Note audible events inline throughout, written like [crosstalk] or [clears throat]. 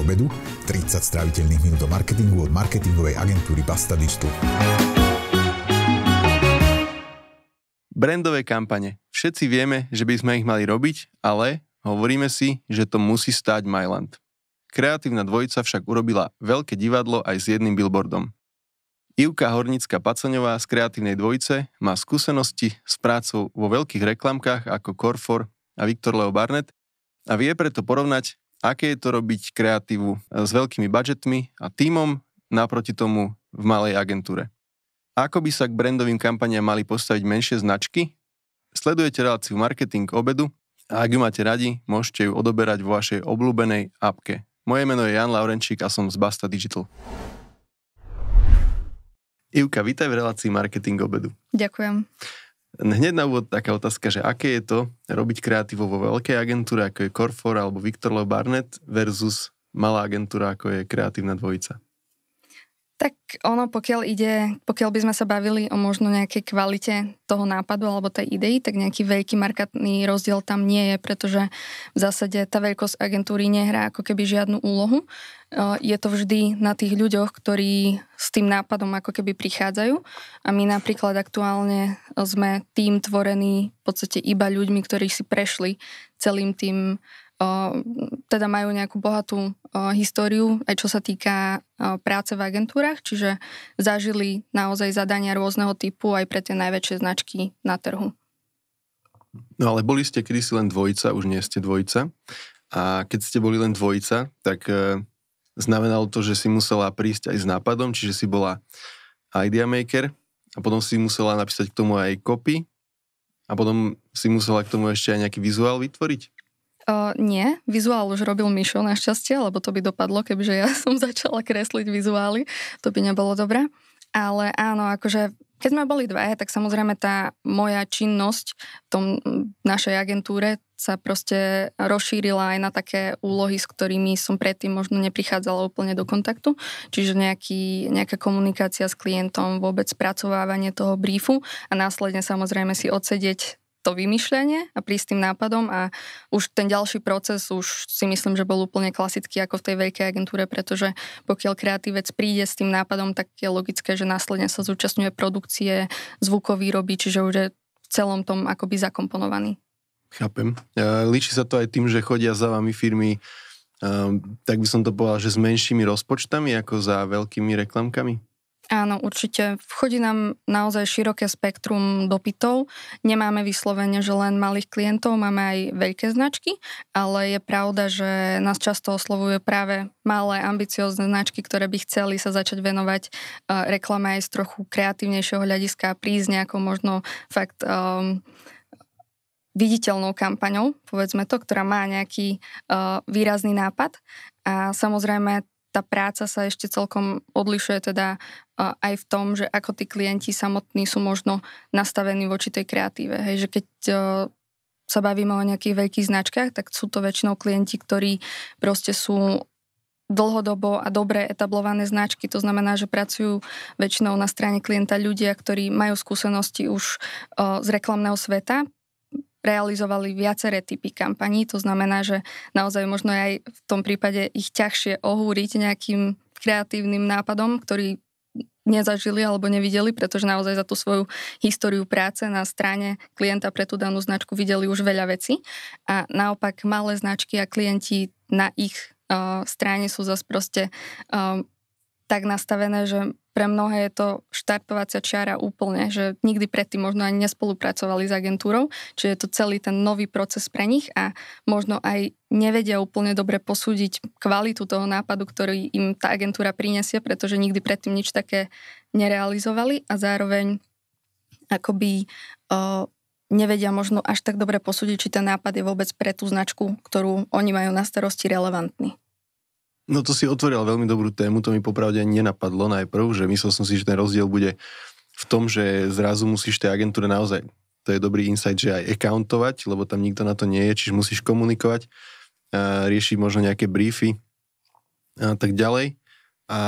obedu, 30 stráviteľných minút do marketingu od marketingovej agentúry Basta Digital. Brandové kampane. Všetci vieme, že by sme ich mali robiť, ale hovoríme si, že to musí stáť Myland. Kreatívna dvojica však urobila veľké divadlo aj s jedným billboardom. Ivka Hornická-Pacoňová z kreatívnej dvojice má skúsenosti s prácou vo veľkých reklamkách ako Corfor a Viktor Leo Barnett a vie preto porovnať, aké je to robiť kreatívu eh, s veľkými budžetmi a tímom naproti tomu v malej agentúre. Ako by sa k brandovým kampaniám mali postaviť menšie značky? Sledujete reláciu Marketing obedu a ak ju máte radi, môžete ju odoberať vo vašej obľúbenej apke. Moje meno je Jan Laurenčík a som z Basta Digital. Ivka, vítaj v relácii Marketing obedu. Ďakujem. Hneď na úvod taká otázka, že aké je to robiť kreatívo vo veľkej agentúre, ako je Corfor alebo Victor Leo Barnett versus malá agentúra, ako je kreatívna dvojica? Tak ono, pokiaľ ide, pokiaľ by sme sa bavili o možno nejakej kvalite toho nápadu alebo tej idei, tak nejaký veľký markantný rozdiel tam nie je, pretože v zásade tá veľkosť agentúry nehrá ako keby žiadnu úlohu. E, je to vždy na tých ľuďoch, ktorí s tým nápadom ako keby prichádzajú. A my napríklad aktuálne sme tým tvorený v podstate iba ľuďmi, ktorí si prešli celým tým teda majú nejakú bohatú históriu, aj čo sa týka práce v agentúrach, čiže zažili naozaj zadania rôzneho typu aj pre tie najväčšie značky na trhu. No ale boli ste kedysi len dvojica, už nie ste dvojica. A keď ste boli len dvojica, tak e, znamenalo to, že si musela prísť aj s nápadom, čiže si bola idea maker a potom si musela napísať k tomu aj copy a potom si musela k tomu ešte aj nejaký vizuál vytvoriť? Uh, nie, vizuál už robil Mišo našťastie, lebo to by dopadlo, kebyže ja [laughs] som začala kresliť vizuály, to by nebolo dobré. Ale áno, akože keď sme boli dvaja, tak samozrejme tá moja činnosť v tom našej agentúre sa proste rozšírila aj na také úlohy, s ktorými som predtým možno neprichádzala úplne do kontaktu. Čiže nejaký, nejaká komunikácia s klientom, vôbec spracovávanie toho briefu a následne samozrejme si odsedieť to vymýšľanie a prísť tým nápadom a už ten ďalší proces už si myslím, že bol úplne klasický ako v tej veľkej agentúre, pretože pokiaľ kreatívec príde s tým nápadom, tak je logické, že následne sa zúčastňuje produkcie, zvukový robí, čiže už je v celom tom akoby zakomponovaný. Chápem. E, líči sa to aj tým, že chodia za vami firmy, e, tak by som to povedal, že s menšími rozpočtami ako za veľkými reklamkami? Áno, určite. Vchodí nám naozaj široké spektrum dopytov. Nemáme vyslovene, že len malých klientov, máme aj veľké značky, ale je pravda, že nás často oslovujú práve malé, ambiciózne značky, ktoré by chceli sa začať venovať e, reklame aj z trochu kreatívnejšieho hľadiska a prísť nejakou možno fakt um, viditeľnou kampaňou, povedzme to, ktorá má nejaký uh, výrazný nápad. A samozrejme tá práca sa ešte celkom odlišuje teda aj v tom, že ako tí klienti samotní sú možno nastavení voči tej kreatíve. Hej, že keď sa bavíme o nejakých veľkých značkách, tak sú to väčšinou klienti, ktorí proste sú dlhodobo a dobre etablované značky. To znamená, že pracujú väčšinou na strane klienta ľudia, ktorí majú skúsenosti už z reklamného sveta, realizovali viaceré typy kampaní, to znamená, že naozaj možno aj v tom prípade ich ťažšie ohúriť nejakým kreatívnym nápadom, ktorý nezažili alebo nevideli, pretože naozaj za tú svoju históriu práce na strane klienta pre tú danú značku videli už veľa vecí. A naopak malé značky a klienti na ich uh, strane sú zase proste uh, tak nastavené, že pre mnohé je to štartovacia čiara úplne, že nikdy predtým možno ani nespolupracovali s agentúrou, čiže je to celý ten nový proces pre nich a možno aj nevedia úplne dobre posúdiť kvalitu toho nápadu, ktorý im tá agentúra prinesie, pretože nikdy predtým nič také nerealizovali a zároveň akoby o, nevedia možno až tak dobre posúdiť, či ten nápad je vôbec pre tú značku, ktorú oni majú na starosti relevantný. No to si otvorila veľmi dobrú tému, to mi popravde nenapadlo najprv, že myslel som si, že ten rozdiel bude v tom, že zrazu musíš tej agentúre naozaj, to je dobrý insight, že aj accountovať, lebo tam nikto na to nie je, čiže musíš komunikovať, riešiť možno nejaké briefy a tak ďalej. A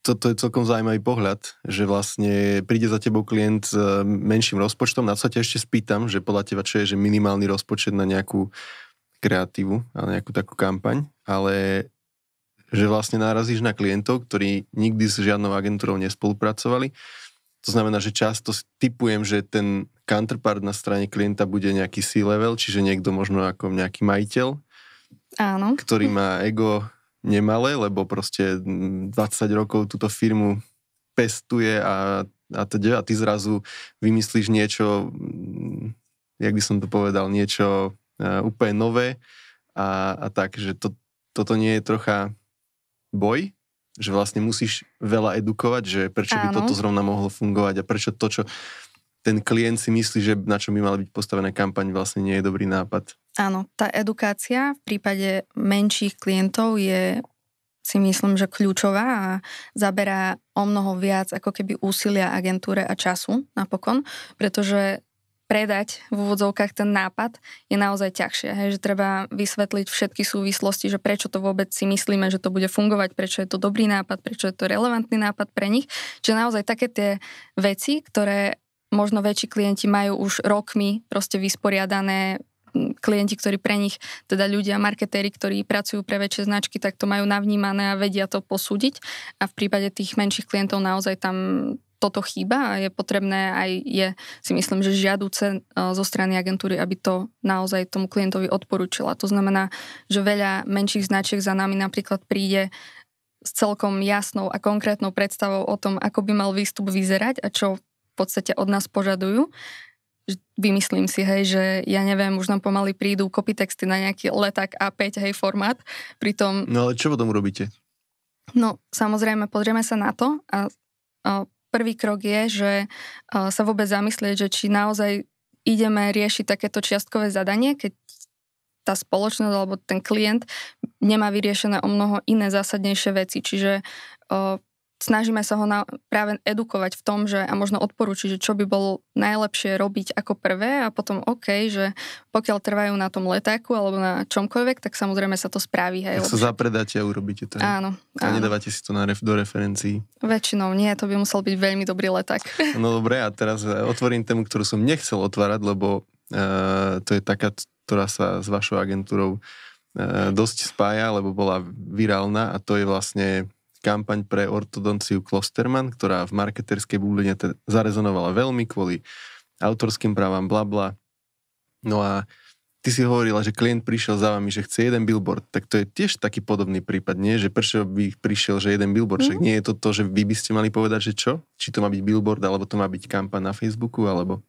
toto je celkom zaujímavý pohľad, že vlastne príde za tebou klient s menším rozpočtom, na sa ťa ešte spýtam, že podľa teba čo je, že minimálny rozpočet na nejakú kreatívu a nejakú takú kampaň, ale že vlastne narazíš na klientov, ktorí nikdy s žiadnou agentúrou nespolupracovali. To znamená, že často typujem, že ten counterpart na strane klienta bude nejaký C-level, čiže niekto možno ako nejaký majiteľ, Áno. ktorý má ego nemalé, lebo proste 20 mm, rokov túto firmu pestuje a, a, teda, a ty zrazu vymyslíš niečo, mm, jak by som to povedal, niečo e, úplne nové a, a tak, že to, toto nie je trocha boj? Že vlastne musíš veľa edukovať, že prečo Áno. by toto zrovna mohlo fungovať a prečo to, čo ten klient si myslí, že na čo by mala byť postavená kampaň, vlastne nie je dobrý nápad. Áno, tá edukácia v prípade menších klientov je si myslím, že kľúčová a zaberá o mnoho viac ako keby úsilia agentúre a času napokon, pretože predať v úvodzovkách ten nápad je naozaj ťažšie. Hej, že treba vysvetliť všetky súvislosti, že prečo to vôbec si myslíme, že to bude fungovať, prečo je to dobrý nápad, prečo je to relevantný nápad pre nich. Čiže naozaj také tie veci, ktoré možno väčší klienti majú už rokmi proste vysporiadané klienti, ktorí pre nich, teda ľudia, marketéri, ktorí pracujú pre väčšie značky, tak to majú navnímané a vedia to posúdiť. A v prípade tých menších klientov naozaj tam toto chýba a je potrebné aj je, si myslím, že žiaduce e, zo strany agentúry, aby to naozaj tomu klientovi odporúčila. To znamená, že veľa menších značiek za nami napríklad príde s celkom jasnou a konkrétnou predstavou o tom, ako by mal výstup vyzerať a čo v podstate od nás požadujú. Vymyslím si, hej, že ja neviem, už nám pomaly prídu kopy texty na nejaký leták A5, hej, formát. Pritom... No ale čo potom robíte? No, samozrejme, pozrieme sa na to a, a prvý krok je, že eh, sa vôbec zamyslieť, že či naozaj ideme riešiť takéto čiastkové zadanie, keď tá spoločnosť alebo ten klient nemá vyriešené o mnoho iné zásadnejšie veci. Čiže eh, snažíme sa ho na, práve edukovať v tom, že a možno odporúčiť, že čo by bolo najlepšie robiť ako prvé a potom OK, že pokiaľ trvajú na tom letáku alebo na čomkoľvek, tak samozrejme sa to spraví. Hej, tak sa zapredáte a urobíte to. Áno. A nedávate si to na ref, do referencií. Väčšinou nie, to by musel byť veľmi dobrý leták. [laughs] No dobre, a teraz e, otvorím tému, ktorú som nechcel otvárať, lebo uh, to je taká, ktorá sa s vašou agentúrou e, dosť spája, lebo bola virálna a to je vlastne kampaň pre ortodonciu Klosterman, ktorá v marketerskej bubline t- zarezonovala veľmi kvôli autorským právam, bla bla. No a ty si hovorila, že klient prišiel za vami, že chce jeden billboard, tak to je tiež taký podobný prípad, nie? Že prečo by prišiel, že jeden billboard, mm. však mhm. nie je to to, že vy by ste mali povedať, že čo? Či to má byť billboard, alebo to má byť kampaň na Facebooku, alebo...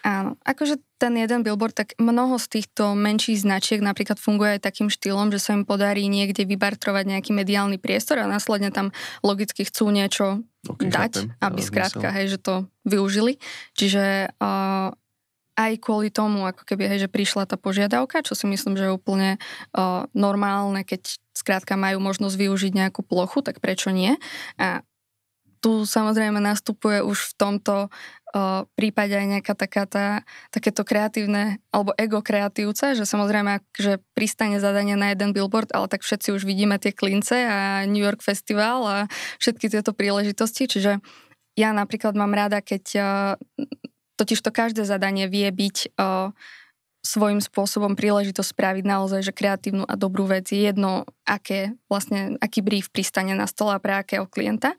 Áno, akože ten jeden billboard, tak mnoho z týchto menších značiek napríklad funguje aj takým štýlom, že sa im podarí niekde vybartrovať nejaký mediálny priestor a následne tam logicky chcú niečo okay, dať, chápem. aby skrátka, hej, že to využili. Čiže uh, aj kvôli tomu, ako keby, hej, že prišla tá požiadavka, čo si myslím, že je úplne uh, normálne, keď skrátka majú možnosť využiť nejakú plochu, tak prečo nie? A tu samozrejme nastupuje už v tomto prípade aj nejaká taká tá, takéto kreatívne alebo ego kreatívca, že samozrejme, že pristane zadanie na jeden billboard, ale tak všetci už vidíme tie klince a New York Festival a všetky tieto príležitosti, čiže ja napríklad mám rada, keď totiž to každé zadanie vie byť uh, svojím spôsobom príležitosť spraviť naozaj, že kreatívnu a dobrú vec je jedno, aké, vlastne, aký brief pristane na stole a pre akého klienta.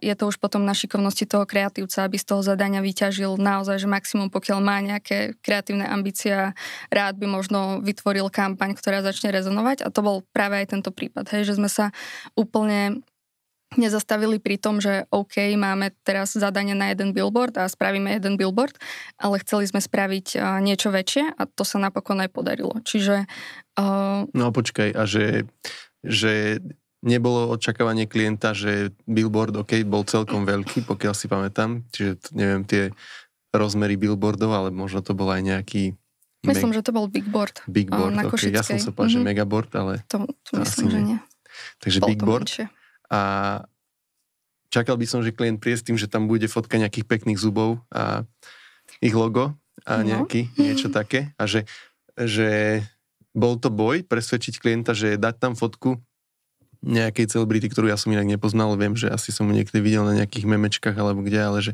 Je to už potom na šikovnosti toho kreatívca, aby z toho zadania vyťažil naozaj, že maximum, pokiaľ má nejaké kreatívne ambície, rád by možno vytvoril kampaň, ktorá začne rezonovať a to bol práve aj tento prípad, hej, že sme sa úplne nezastavili pri tom, že OK, máme teraz zadanie na jeden billboard a spravíme jeden billboard, ale chceli sme spraviť eh, niečo väčšie a to sa napokon aj podarilo. Čiže... Uh... No počkaj, a že, že nebolo očakávanie klienta, že billboard OK bol celkom veľký, pokiaľ si pamätám, čiže neviem, tie rozmery billboardov, ale možno to bol aj nejaký Myslím, me- že to bol Big Board. Big eh, Board, na okay. Ja som sa povedal, mm-hmm. že Megaboard, ale... To, to myslím, asi že nie. Takže Bol Big Board. Menšie a čakal by som, že klient prie s tým, že tam bude fotka nejakých pekných zubov a ich logo a no. nejaký, no. niečo [laughs] také a že, že bol to boj presvedčiť klienta, že dať tam fotku nejakej celebrity, ktorú ja som inak nepoznal, viem, že asi som ju niekde videl na nejakých memečkách alebo kde, ale že,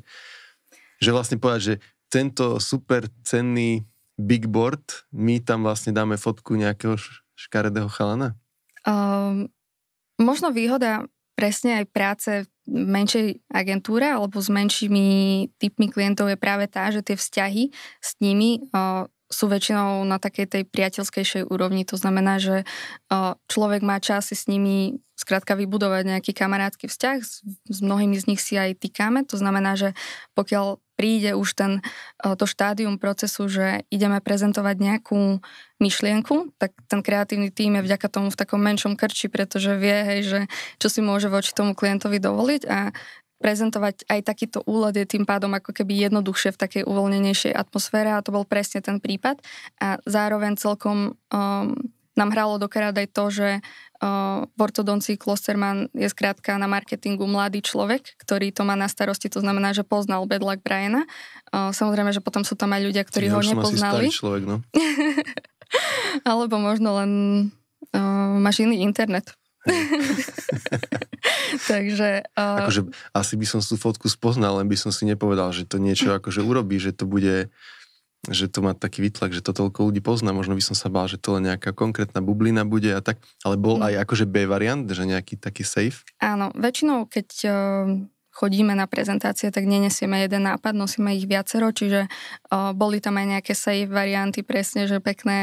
že vlastne povedať, že tento super cenný big board, my tam vlastne dáme fotku nejakého škaredého chalana? Um, možno výhoda presne aj práce v menšej agentúre alebo s menšími typmi klientov je práve tá, že tie vzťahy s nimi sú väčšinou na takej tej priateľskejšej úrovni. To znamená, že človek má čas si s nimi skrátka vybudovať nejaký kamarátsky vzťah. S, s mnohými z nich si aj týkame. To znamená, že pokiaľ príde už ten, to štádium procesu, že ideme prezentovať nejakú myšlienku, tak ten kreatívny tím je vďaka tomu v takom menšom krči, pretože vie, hej, že čo si môže voči tomu klientovi dovoliť a prezentovať aj takýto úlad je tým pádom ako keby jednoduchšie v takej uvoľnenejšej atmosfére a to bol presne ten prípad. A zároveň celkom um, nám hralo do aj to, že uh, v ortodoncii Klosterman je skrátka na marketingu mladý človek, ktorý to má na starosti, to znamená, že poznal Bedlak Briana. Uh, samozrejme, že potom sú tam aj ľudia, ktorí ja ho nepoznali. Asi starý človek, no. [laughs] Alebo možno len uh, máš iný internet. [laughs] Takže... Uh... Akože, asi by som tú fotku spoznal, len by som si nepovedal, že to niečo [laughs] akože urobí, že to bude že to má taký vytlak, že to toľko ľudí pozná, možno by som sa bál, že to len nejaká konkrétna bublina bude a tak, ale bol no. aj akože B variant, že nejaký taký safe? Áno, väčšinou keď uh chodíme na prezentácie, tak nenesieme jeden nápad, nosíme ich viacero, čiže o, boli tam aj nejaké save varianty, presne, že pekné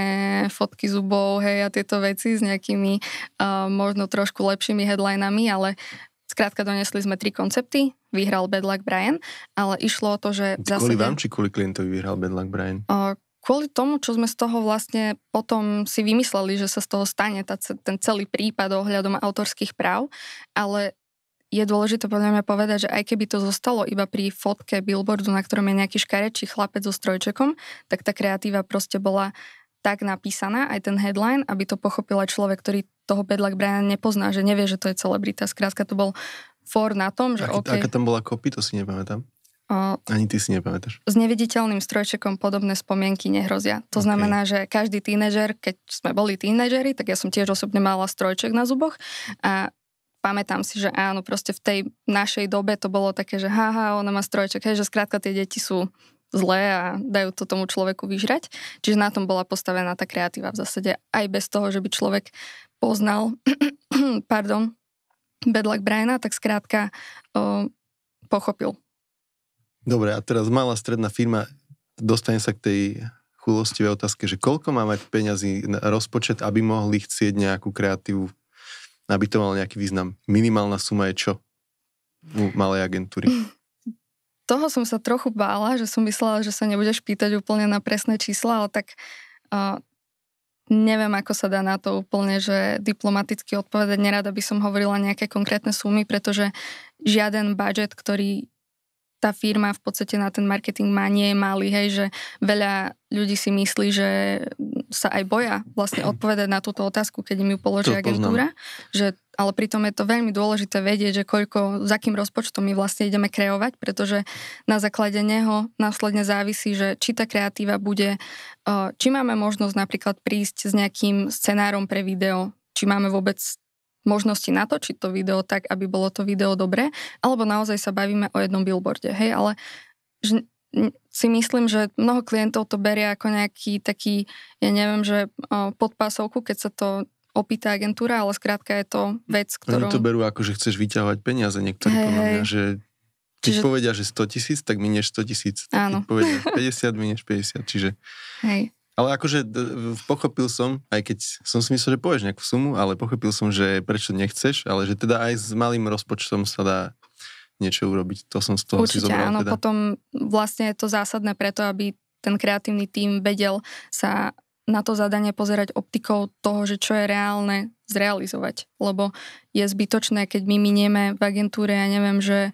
fotky zubov, hej, a tieto veci s nejakými o, možno trošku lepšími headlinami, ale Skrátka donesli sme tri koncepty, vyhral Bad Luck Brian, ale išlo o to, že... Kvôli zásade, vám, či kvôli klientovi vyhral Bad Luck Brian? Uh, kvôli tomu, čo sme z toho vlastne potom si vymysleli, že sa z toho stane tá, ten celý prípad ohľadom autorských práv, ale je dôležité podľa mňa povedať, že aj keby to zostalo iba pri fotke billboardu, na ktorom je nejaký škarečí chlapec so strojčekom, tak tá kreatíva proste bola tak napísaná, aj ten headline, aby to pochopila človek, ktorý toho Bedlak Briana nepozná, že nevie, že to je celebrita. Skrátka to bol for na tom, že Aký, okay, Aká tam bola kopy, to si nepamätám. O, Ani ty si nepamätáš. S neviditeľným strojčekom podobné spomienky nehrozia. To okay. znamená, že každý tínežer, keď sme boli tínežeri, tak ja som tiež osobne mala strojček na zuboch a pamätám si, že áno, proste v tej našej dobe to bolo také, že haha, ona má strojček, hej, že skrátka tie deti sú zlé a dajú to tomu človeku vyžrať. Čiže na tom bola postavená tá kreatíva v zásade aj bez toho, že by človek poznal, [clears throat] pardon, Bedlak Briana, tak skrátka o, pochopil. Dobre, a teraz malá stredná firma, dostane sa k tej chulostivej otázke, že koľko má mať peňazí na rozpočet, aby mohli chcieť nejakú kreatívu aby to malo nejaký význam. Minimálna suma je čo u malej agentúry? [laughs] Toho som sa trochu bála, že som myslela, že sa nebudeš pýtať úplne na presné čísla, ale tak uh, neviem, ako sa dá na to úplne, že diplomaticky odpovedať. Nerada by som hovorila nejaké konkrétne sumy, pretože žiaden budget, ktorý tá firma v podstate na ten marketing má nie je malý, hej, že veľa ľudí si myslí, že sa aj boja vlastne [clears throat] odpovedať na túto otázku, keď im ju položí to agentúra, že ale pritom je to veľmi dôležité vedieť, že koľko, za akým rozpočtom my vlastne ideme kreovať, pretože na základe neho následne závisí, že či tá kreatíva bude, eh, či máme možnosť napríklad prísť s nejakým scenárom pre video, či máme vôbec možnosti natočiť to video tak, aby bolo to video dobré, alebo naozaj sa bavíme o jednom billboarde, hej, ale že si myslím, že mnoho klientov to beria ako nejaký taký, ja neviem, že podpásovku, keď sa to opýta agentúra, ale skrátka je to vec, ktorú... Oni to berú ako, že chceš vyťahovať peniaze, niektorí hey, podľa mňa, že keď čiže... povedia, že 100 tisíc, tak minieš 100 tisíc. Áno. Keď povedia 50, minieš 50, čiže... Hej. Ale akože pochopil som, aj keď som si myslel, že povieš nejakú sumu, ale pochopil som, že prečo nechceš, ale že teda aj s malým rozpočtom sa dá niečo urobiť. To som z toho Určite, si zobral. Áno, teda. potom vlastne je to zásadné preto, aby ten kreatívny tím vedel sa na to zadanie pozerať optikou toho, že čo je reálne zrealizovať. Lebo je zbytočné, keď my minieme v agentúre, ja neviem, že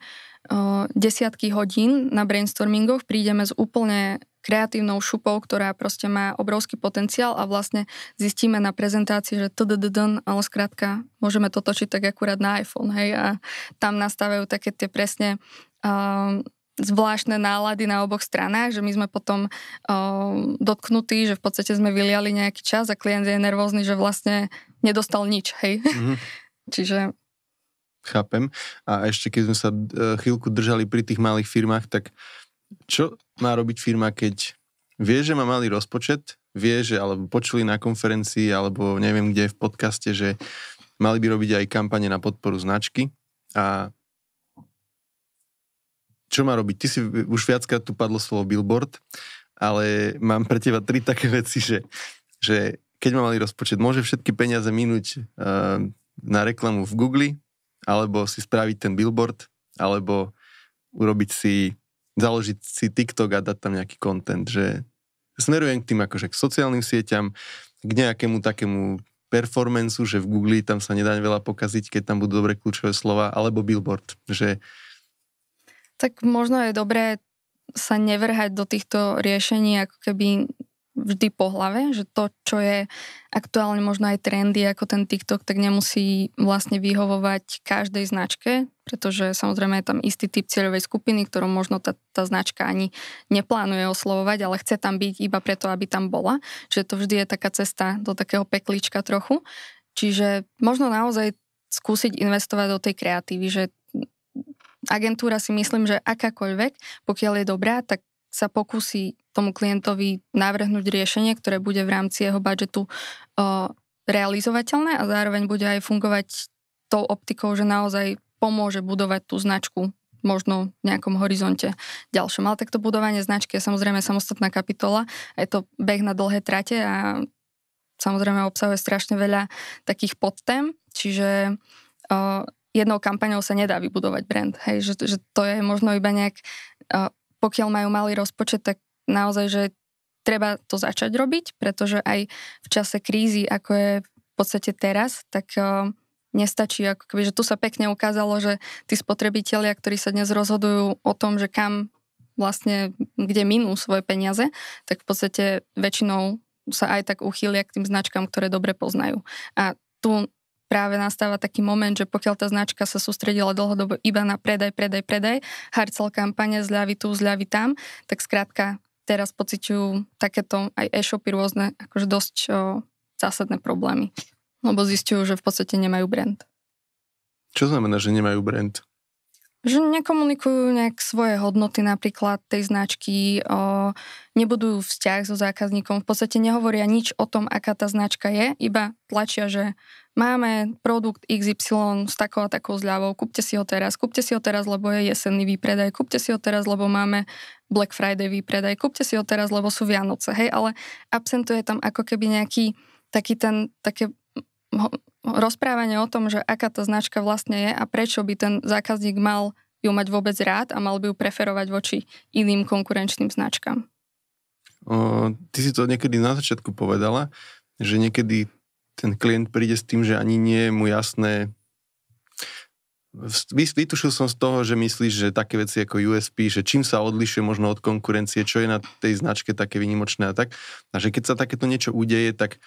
o, desiatky hodín na brainstormingoch, prídeme s úplne kreatívnou šupou, ktorá proste má obrovský potenciál a vlastne zistíme na prezentácii, že tddddn, ale skrátka môžeme to točiť tak akurát na iPhone, hej, a tam nastávajú také tie presne um, zvláštne nálady na oboch stranách, že my sme potom um, dotknutí, že v podstate sme vyliali nejaký čas a klient je nervózny, že vlastne nedostal nič, hej. Mm-hmm. [laughs] Čiže Chápem. A ešte keď sme sa e, chvíľku držali pri tých malých firmách, tak uh, čo má robiť firma, keď vie, že má malý rozpočet, vie, že alebo počuli na konferencii, alebo neviem kde v podcaste, že mali by robiť aj kampane na podporu značky a čo má robiť? Ty si už viackrát tu padlo slovo billboard, ale mám pre teba tri také veci, že, že keď má malý rozpočet, môže všetky peniaze minúť uh, na reklamu v Google, alebo si spraviť ten billboard, alebo urobiť si založiť si TikTok a dať tam nejaký content, že smerujem k tým akože k sociálnym sieťam, k nejakému takému performancu, že v Google tam sa nedá veľa pokaziť, keď tam budú dobré kľúčové slova, alebo billboard, že... Tak možno je dobré sa nevrhať do týchto riešení ako keby vždy po hlave, že to, čo je aktuálne možno aj trendy ako ten TikTok, tak nemusí vlastne vyhovovať každej značke, pretože samozrejme je tam istý typ cieľovej skupiny, ktorú možno tá, tá značka ani neplánuje oslovovať, ale chce tam byť iba preto, aby tam bola. že to vždy je taká cesta do takého peklička trochu. Čiže možno naozaj skúsiť investovať do tej kreatívy, že agentúra si myslím, že akákoľvek, pokiaľ je dobrá, tak sa pokusí tomu klientovi navrhnúť riešenie, ktoré bude v rámci jeho budžetu realizovateľné a zároveň bude aj fungovať tou optikou, že naozaj pomôže budovať tú značku možno v nejakom horizonte ďalšom. Ale takto budovanie značky je samozrejme samostatná kapitola je to beh na dlhé trate a samozrejme obsahuje strašne veľa takých podtém, čiže uh, jednou kampaňou sa nedá vybudovať brand. Hej, že, že to je možno iba nejak uh, pokiaľ majú malý rozpočet, tak naozaj, že treba to začať robiť, pretože aj v čase krízy, ako je v podstate teraz, tak eh, nestačí, ako keby, že tu sa pekne ukázalo, že tí spotrebitelia, ktorí sa dnes rozhodujú o tom, že kam vlastne, kde minú svoje peniaze, tak v podstate väčšinou sa aj tak uchýlia k tým značkám, ktoré dobre poznajú. A tu práve nastáva taký moment, že pokiaľ tá značka sa sústredila dlhodobo iba na predaj, predaj, predaj, harcel kampane, zľavy tu, zľavy tam, tak skrátka teraz pociťujú takéto aj e-shopy rôzne, akože dosť o, zásadné problémy. Lebo zistujú, že v podstate nemajú brand. Čo znamená, že nemajú brand? Že nekomunikujú nejak svoje hodnoty napríklad tej značky, o, nebudujú vzťah so zákazníkom, v podstate nehovoria nič o tom, aká tá značka je, iba tlačia, že máme produkt XY s takou a takou zľavou, kúpte si ho teraz, kúpte si ho teraz, lebo je jesenný výpredaj, kúpte si ho teraz, lebo máme Black Friday výpredaj, kúpte si ho teraz, lebo sú Vianoce, hej, ale absentuje tam ako keby nejaký taký ten, také rozprávanie o tom, že aká tá značka vlastne je a prečo by ten zákazník mal ju mať vôbec rád a mal by ju preferovať voči iným konkurenčným značkám. O, ty si to niekedy na začiatku povedala, že niekedy ten klient príde s tým, že ani nie je mu jasné, Vytušil som z toho, že myslíš, že také veci ako USP, že čím sa odlišuje možno od konkurencie, čo je na tej značke také vynimočné a tak. A že keď sa takéto niečo udeje, tak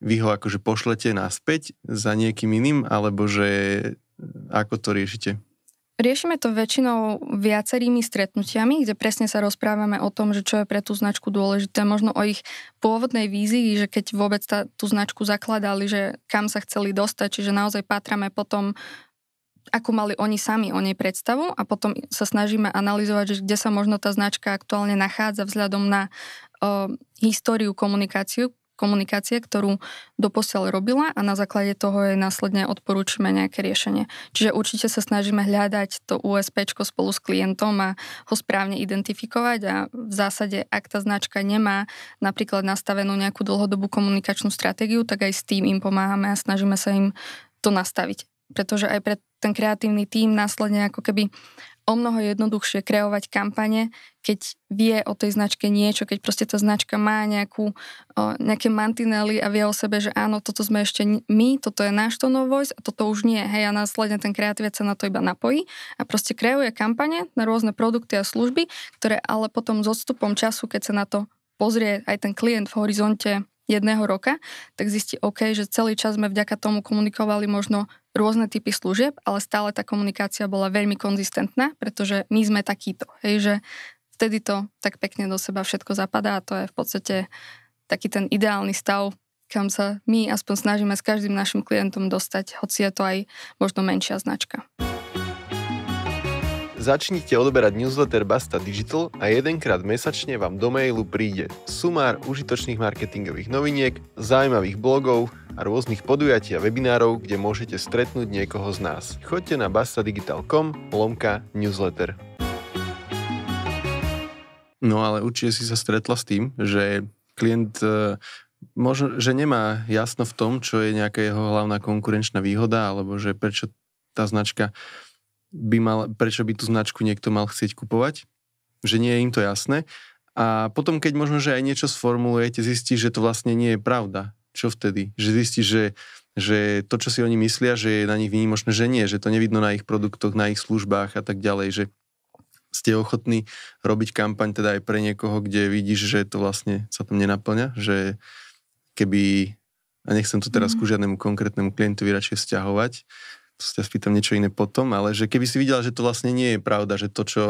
vy ho akože pošlete naspäť za niekým iným, alebo že eh, ako to riešite? Riešime to väčšinou viacerými stretnutiami, kde presne sa rozprávame o tom, že čo je pre tú značku dôležité, možno o ich pôvodnej vízii, že keď vôbec tá, tú značku zakladali, že kam sa chceli dostať, čiže naozaj pátrame potom ako mali oni sami o nej predstavu a potom sa snažíme analyzovať, že kde sa možno tá značka aktuálne nachádza vzhľadom na o, eh, históriu komunikáciu, komunikácie, ktorú doposiaľ robila a na základe toho jej následne odporúčime nejaké riešenie. Čiže určite sa snažíme hľadať to USP spolu s klientom a ho správne identifikovať a v zásade, ak tá značka nemá napríklad nastavenú nejakú dlhodobú komunikačnú stratégiu, tak aj s tým im pomáhame a snažíme sa im to nastaviť. Pretože aj pre ten kreatívny tím následne ako keby o mnoho jednoduchšie kreovať kampane, keď vie o tej značke niečo, keď proste tá značka má nejakú, o, nejaké mantinely a vie o sebe, že áno, toto sme ešte my, toto je náš to voice a toto už nie. Hej, a následne ten kreatívec sa na to iba napojí a proste kreuje kampane na rôzne produkty a služby, ktoré ale potom s odstupom času, keď sa na to pozrie aj ten klient v horizonte jedného roka, tak zistí OK, že celý čas sme vďaka tomu komunikovali možno rôzne typy služieb, ale stále tá komunikácia bola veľmi konzistentná, pretože my sme takíto. Hej, že vtedy to tak pekne do seba všetko zapadá a to je v podstate taký ten ideálny stav, kam sa my aspoň snažíme s každým našim klientom dostať, hoci je to aj možno menšia značka. Začnite odberať newsletter Basta Digital a jedenkrát mesačne vám do mailu príde sumár užitočných marketingových noviniek, zaujímavých blogov a rôznych podujatí a webinárov, kde môžete stretnúť niekoho z nás. Choďte na bastadigital.com lomka newsletter. No ale určite si sa stretla s tým, že klient e, možno, že nemá jasno v tom, čo je nejaká jeho hlavná konkurenčná výhoda, alebo že prečo tá značka by mal, prečo by tú značku niekto mal chcieť kupovať, že nie je im to jasné. A potom, keď možno, že aj niečo sformulujete, zistí, že to vlastne nie je pravda. Čo vtedy? Že zistí, že, že to, čo si oni myslia, že je na nich výnimočné, že nie, že to nevidno na ich produktoch, na ich službách a tak ďalej, že ste ochotní robiť kampaň teda aj pre niekoho, kde vidíš, že to vlastne sa tam nenaplňa, že keby, a nechcem to teraz mm. ku žiadnemu konkrétnemu klientovi radšej vzťahovať, sa spýtam niečo iné potom, ale že keby si videla, že to vlastne nie je pravda, že to, čo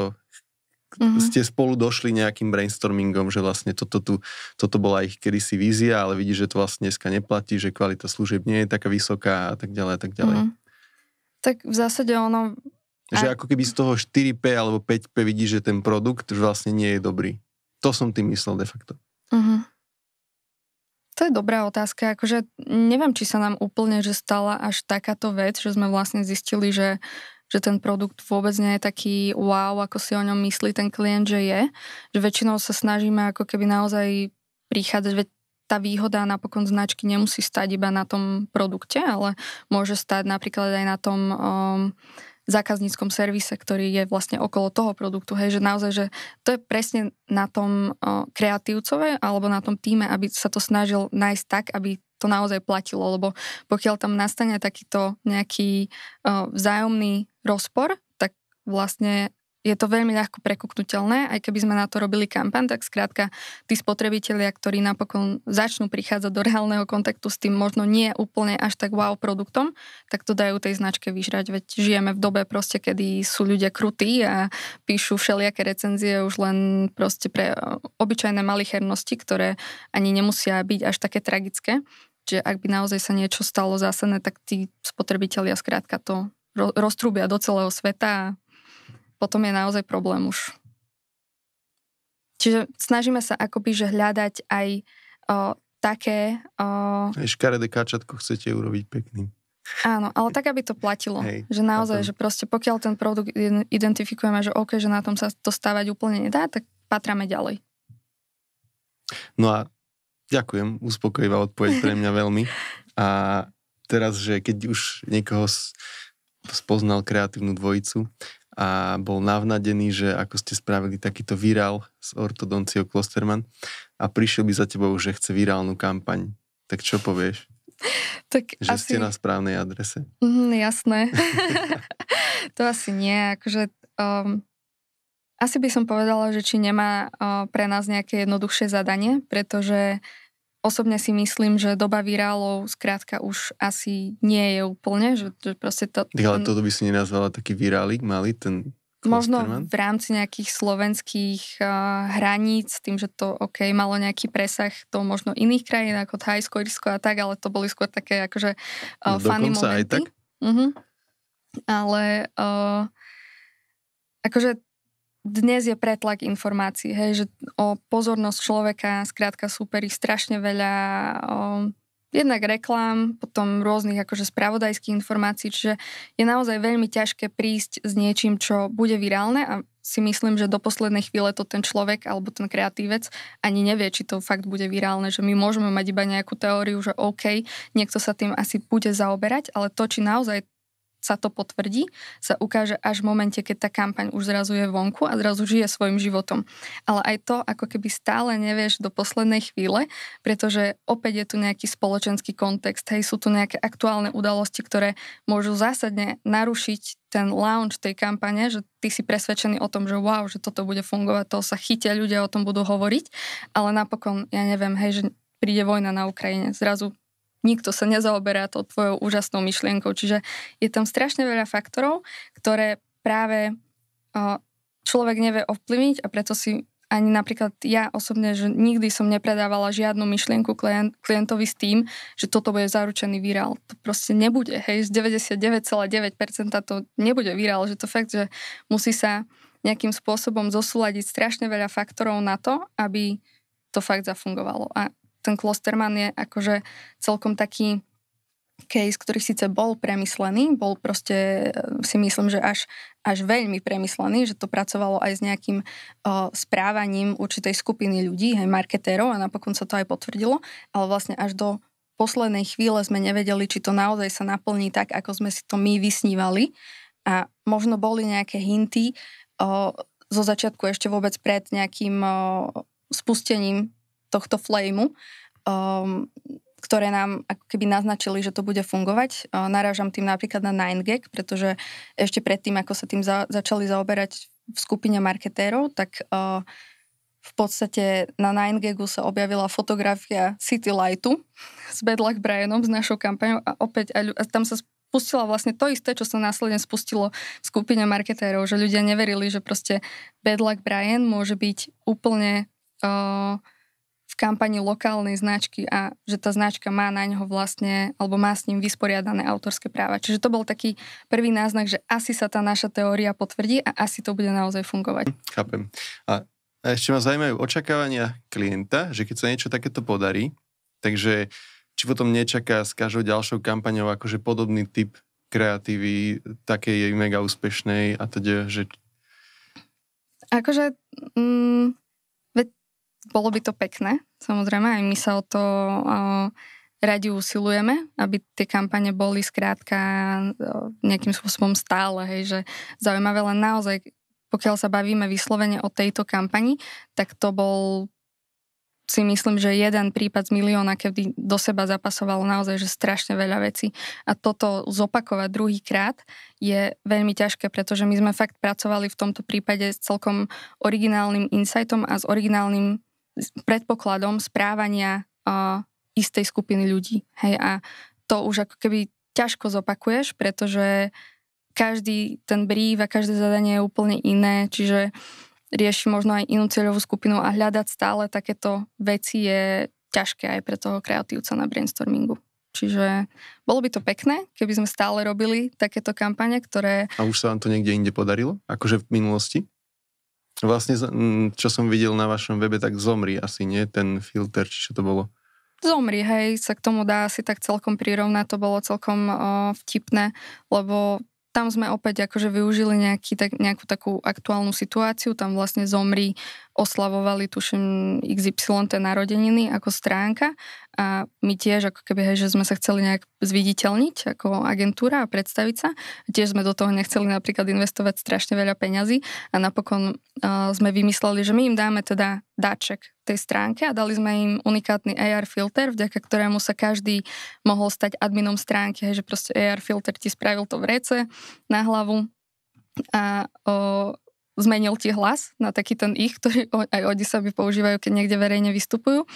mm-hmm. ste spolu došli nejakým brainstormingom, že vlastne toto, tu, toto bola ich kedysi vízia, ale vidíš, že to vlastne dneska neplatí, že kvalita služieb nie je taká vysoká a tak ďalej a tak ďalej. Mm-hmm. Tak v zásade ono... Že aj... ako keby z toho 4P alebo 5P vidíš, že ten produkt vlastne nie je dobrý. To som tým myslel de facto. Mm-hmm. To je dobrá otázka. Akože neviem, či sa nám úplne že stala až takáto vec, že sme vlastne zistili, že, že ten produkt vôbec nie je taký wow, ako si o ňom myslí ten klient, že je. Že väčšinou sa snažíme ako keby naozaj prichádzať, veď tá výhoda napokon značky nemusí stať iba na tom produkte, ale môže stať napríklad aj na tom um, zákazníckom servise, ktorý je vlastne okolo toho produktu. Hej, že naozaj, že to je presne na tom kreatívcove alebo na tom týme, aby sa to snažil nájsť tak, aby to naozaj platilo, lebo pokiaľ tam nastane takýto nejaký vzájomný rozpor, tak vlastne je to veľmi ľahko prekuknutelné, aj keby sme na to robili kampan, tak skrátka tí spotrebitelia, ktorí napokon začnú prichádzať do reálneho kontaktu s tým možno nie úplne až tak wow produktom, tak to dajú tej značke vyžrať. Veď žijeme v dobe proste, kedy sú ľudia krutí a píšu všelijaké recenzie už len proste pre eh, obyčajné malichernosti, ktoré ani nemusia byť až také tragické. Že ak by naozaj sa niečo stalo zásadné, tak tí spotrebitelia skrátka to roztrúbia do celého sveta a potom je naozaj problém už. Čiže snažíme sa akoby, že hľadať aj o, také... O... Aj škaredé kačatko chcete urobiť pekným. Áno, ale tak, aby to platilo. Hej, že naozaj, že proste pokiaľ ten produkt identifikujeme, že OK, že na tom sa to stávať úplne nedá, tak patrame ďalej. No a ďakujem, uspokojivá odpoveď pre mňa veľmi. A teraz, že keď už niekoho spoznal kreatívnu dvojicu a bol navnadený, že ako ste spravili takýto virál s ortodonciou Klosterman a prišiel by za tebou, že chce virálnu kampaň. Tak čo povieš? [laughs] tak že asi... ste na správnej adrese. Mm, jasné. [laughs] [laughs] to asi nie. Akože, um, asi by som povedala, že či nemá uh, pre nás nejaké jednoduchšie zadanie, pretože uh, Osobne si myslím, že doba virálov zkrátka už asi nie je úplne, že, že proste to... Ten... Ale toto by si nenazvala taký virálik malý, ten Možno v rámci nejakých slovenských uh, hraníc, tým, že to OK, malo nejaký presah do možno iných krajín ako Thajsko, Irsko a tak, ale to boli skôr také akože uh, no, funny momenty. Aj tak? Uh-huh. Ale uh, akože dnes je pretlak informácií, hej, že o pozornosť človeka skrátka súperí strašne veľa o, jednak reklám, potom rôznych akože spravodajských informácií, čiže je naozaj veľmi ťažké prísť s niečím, čo bude virálne a si myslím, že do poslednej chvíle to ten človek alebo ten kreatívec ani nevie, či to fakt bude virálne, že my môžeme mať iba nejakú teóriu, že OK, niekto sa tým asi bude zaoberať, ale to, či naozaj sa to potvrdí, sa ukáže až v momente, keď tá kampaň už zrazu je vonku a zrazu žije svojim životom. Ale aj to, ako keby stále nevieš do poslednej chvíle, pretože opäť je tu nejaký spoločenský kontext, hej, sú tu nejaké aktuálne udalosti, ktoré môžu zásadne narušiť ten launch tej kampane, že ty si presvedčený o tom, že wow, že toto bude fungovať, to sa chytia, ľudia o tom budú hovoriť, ale napokon, ja neviem, hej, že príde vojna na Ukrajine, zrazu nikto sa nezaoberá tou tvojou úžasnou myšlienkou. Čiže je tam strašne veľa faktorov, ktoré práve človek nevie ovplyvniť a preto si ani napríklad ja osobne, že nikdy som nepredávala žiadnu myšlienku klient, klientovi s tým, že toto bude zaručený virál. To proste nebude, hej, z 99,9% to nebude virál, že to fakt, že musí sa nejakým spôsobom zosúľadiť strašne veľa faktorov na to, aby to fakt zafungovalo. A ten Klosterman je akože celkom taký case, ktorý síce bol premyslený, bol proste e, si myslím, že až, až veľmi premyslený, že to pracovalo aj s nejakým o, správaním určitej skupiny ľudí, aj marketérov a napokon sa to aj potvrdilo, ale vlastne až do poslednej chvíle sme nevedeli, či to naozaj sa naplní tak, ako sme si to my vysnívali. A možno boli nejaké hinty o, zo začiatku ešte vôbec pred nejakým o, spustením tohto flameu, um, ktoré nám ako keby naznačili, že to bude fungovať. Uh, narážam tým napríklad na 9gag, pretože ešte predtým, ako sa tým za- začali zaoberať v skupine marketérov, tak uh, v podstate na 9gagu sa objavila fotografia City Lightu s Bedlach Brianom, s našou kampaňou a opäť a, a tam sa spustila vlastne to isté, čo sa následne spustilo v skupine marketérov, že ľudia neverili, že proste Bedlach Brian môže byť úplne uh, kampani lokálnej značky a že tá značka má na ňoho vlastne, alebo má s ním vysporiadané autorské práva. Čiže to bol taký prvý náznak, že asi sa tá naša teória potvrdí a asi to bude naozaj fungovať. Chápem. A ešte ma zaujímajú očakávania klienta, že keď sa niečo takéto podarí, takže či potom nečaká s každou ďalšou kampaňou akože podobný typ kreatívy, takej mega úspešnej a teda, že... Akože... Mm bolo by to pekné, samozrejme, aj my sa o to uh, radi usilujeme, aby tie kampane boli skrátka nejakým spôsobom stále, hej, že zaujímavé, len naozaj, pokiaľ sa bavíme vyslovene o tejto kampani, tak to bol si myslím, že jeden prípad z milióna, kedy do seba zapasovalo naozaj že strašne veľa vecí. A toto zopakovať druhýkrát je veľmi ťažké, pretože my sme fakt pracovali v tomto prípade s celkom originálnym insightom a s originálnym predpokladom správania uh, istej skupiny ľudí. Hej, a to už ako keby ťažko zopakuješ, pretože každý ten brief a každé zadanie je úplne iné, čiže rieši možno aj inú cieľovú skupinu a hľadať stále takéto veci je ťažké aj pre toho kreatívca na brainstormingu. Čiže bolo by to pekné, keby sme stále robili takéto kampane, ktoré... A už sa vám to niekde inde podarilo? Akože v minulosti? Vlastne, čo som videl na vašom webe, tak zomri asi, nie? Ten filter, či čo to bolo? Zomri, hej, sa k tomu dá asi tak celkom prirovnať, to bolo celkom o, vtipné, lebo tam sme opäť akože využili nejaký, tak, nejakú takú aktuálnu situáciu, tam vlastne zomri oslavovali, tuším, XY ten narodeniny ako stránka a my tiež, ako keby, hej, že sme sa chceli nejak zviditeľniť ako agentúra a predstaviť sa. Tiež sme do toho nechceli napríklad investovať strašne veľa peňazí a napokon uh, sme vymysleli, že my im dáme teda dáček tej stránke a dali sme im unikátny AR filter, vďaka ktorému sa každý mohol stať adminom stránky, hej, že proste AR filter ti spravil to v rece na hlavu a uh, zmenil ti hlas na taký ten ich, ktorý aj oni by používajú, keď niekde verejne vystupujú.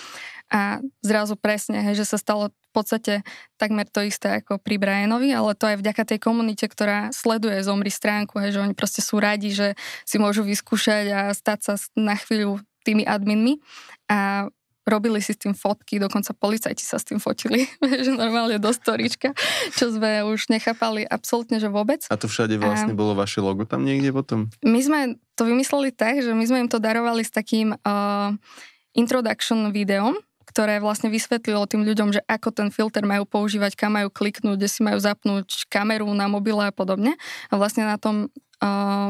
A zrazu presne, hej, že sa stalo v podstate takmer to isté ako pri Brianovi, ale to aj vďaka tej komunite, ktorá sleduje Zomri stránku, hej, že oni proste sú radi, že si môžu vyskúšať a stať sa na chvíľu tými adminmi. A robili si s tým fotky, dokonca policajti sa s tým fotili, že [laughs] normálne do storička, čo sme už nechápali absolútne, že vôbec. A to všade vlastne a... bolo vaše logo tam niekde potom? My sme to vymysleli tak, že my sme im to darovali s takým uh, introduction videom, ktoré vlastne vysvetlilo tým ľuďom, že ako ten filter majú používať, kam majú kliknúť, kde si majú zapnúť kameru na mobile a podobne. A vlastne na tom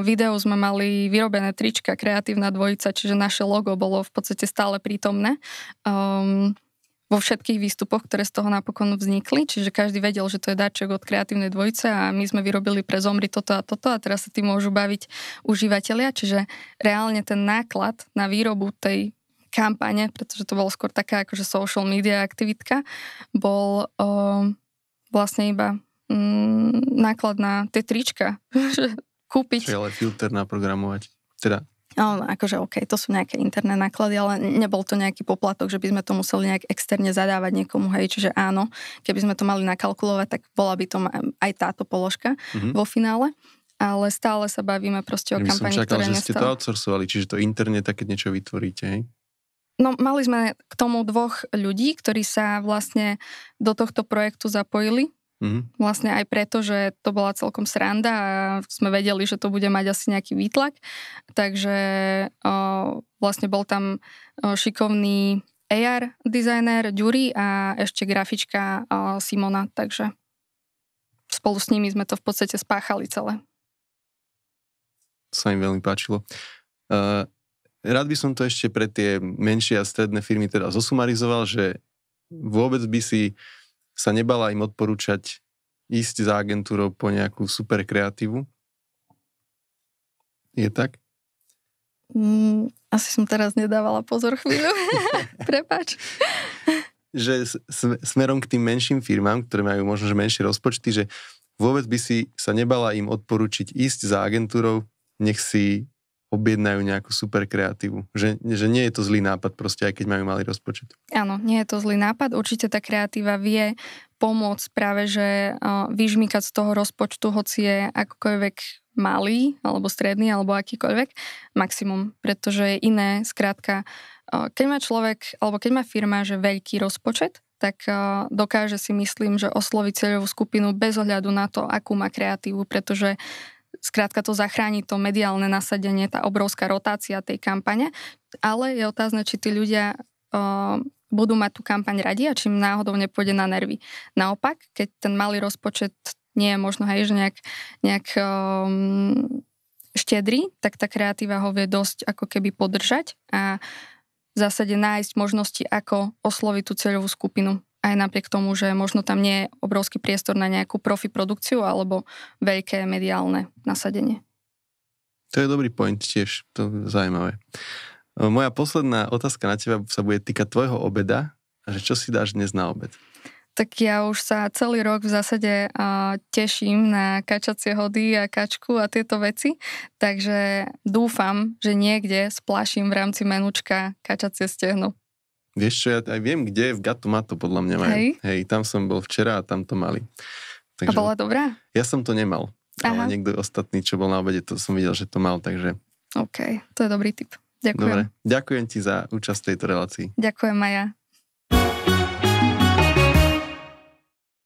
videu sme mali vyrobené trička Kreatívna dvojica, čiže naše logo bolo v podstate stále prítomné. Um, vo všetkých výstupoch, ktoré z toho napokon vznikli, čiže každý vedel, že to je darček od kreatívnej dvojice a my sme vyrobili pre zomri toto a toto a teraz sa tým môžu baviť užívateľia, čiže reálne ten náklad na výrobu tej kampane, pretože to bolo skôr taká akože social media aktivitka, bol um, vlastne iba mm, náklad na tie trička, [laughs] kúpiť. Čo ale filter naprogramovať. Teda No, akože OK, to sú nejaké interné náklady, ale nebol to nejaký poplatok, že by sme to museli nejak externe zadávať niekomu, hej, čiže áno, keby sme to mali nakalkulovať, tak bola by to aj táto položka mm-hmm. vo finále, ale stále sa bavíme proste o ja kampani, som čakal, ktoré že nestala. ste to outsourcovali, čiže to interne také niečo vytvoríte, hej? No, mali sme k tomu dvoch ľudí, ktorí sa vlastne do tohto projektu zapojili, Mm-hmm. Vlastne aj preto, že to bola celkom sranda a sme vedeli, že to bude mať asi nejaký výtlak. Takže o, vlastne bol tam o, šikovný AR designer Ďuri a ešte grafička o, Simona, takže spolu s nimi sme to v podstate spáchali celé. Sa im veľmi páčilo. Uh, rád by som to ešte pre tie menšie a stredné firmy teda zosumarizoval, že vôbec by si sa nebala im odporúčať ísť za agentúrou po nejakú super kreatívu? Je tak? Mm, asi som teraz nedávala pozor chvíľu. [laughs] Prepač. že smerom k tým menším firmám, ktoré majú možno že menšie rozpočty, že vôbec by si sa nebala im odporučiť ísť za agentúrou, nech si objednajú nejakú super kreatívu. Že, že nie je to zlý nápad proste, aj keď majú malý rozpočet. Áno, nie je to zlý nápad. Určite tá kreatíva vie pomôcť práve, že vyžmýkať z toho rozpočtu, hoci je akokoľvek malý, alebo stredný, alebo akýkoľvek, maximum, pretože je iné, skrátka, keď má človek, alebo keď má firma, že veľký rozpočet, tak dokáže si myslím, že osloviť ceľovú skupinu bez ohľadu na to, akú má kreatívu, pretože Skrátka to zachráni to mediálne nasadenie, tá obrovská rotácia tej kampane, ale je otázne, či tí ľudia uh, budú mať tú kampaň radi a či im náhodou nepôjde na nervy. Naopak, keď ten malý rozpočet nie je možno hej, že nejak, nejak um, štedrý, tak tá kreatíva ho vie dosť ako keby podržať a v zásade nájsť možnosti, ako osloviť tú cieľovú skupinu aj napriek tomu, že možno tam nie je obrovský priestor na nejakú profi produkciu alebo veľké mediálne nasadenie. To je dobrý point tiež, to je zaujímavé. E, moja posledná otázka na teba sa bude týkať tvojho obeda, že čo si dáš dnes na obed? Tak ja už sa celý rok v zásade uh, teším na kačacie hody a kačku a tieto veci, takže dúfam, že niekde splaším v rámci menučka kačacie stehno. Vieš čo, ja aj viem, kde je v to podľa mňa majú. Hej. Hej, tam som bol včera a tam to mali. Takže, a bola dobrá? Ja som to nemal, Aha. ale niekto ostatný, čo bol na obede, to som videl, že to mal, takže... OK, to je dobrý tip. Ďakujem. Dobre, ďakujem ti za účasť v tejto relácii. Ďakujem Maja.